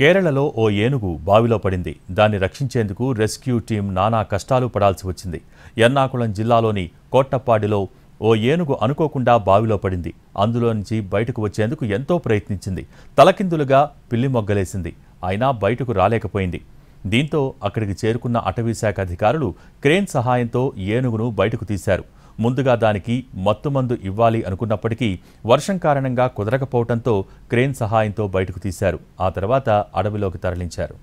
కేరళలో ఓ ఏనుగు బావిలో పడింది దాన్ని రక్షించేందుకు రెస్క్యూ టీం నానా కష్టాలు పడాల్సి వచ్చింది ఎర్నాకుళం జిల్లాలోని కోట్టపాడిలో ఓ ఏనుగు అనుకోకుండా బావిలో పడింది అందులో నుంచి బయటకు వచ్చేందుకు ఎంతో ప్రయత్నించింది తలకిందులుగా పిల్లి మొగ్గలేసింది అయినా బయటకు రాలేకపోయింది దీంతో అక్కడికి చేరుకున్న అటవీశాఖ అధికారులు క్రేన్ సహాయంతో ఏనుగును బయటకు తీశారు ముందుగా దానికి మత్తుమందు ఇవ్వాలి అనుకున్నప్పటికీ వర్షం కారణంగా కుదరకపోవడంతో క్రేన్ సహాయంతో బయటకు తీశారు ఆ తర్వాత అడవిలోకి తరలించారు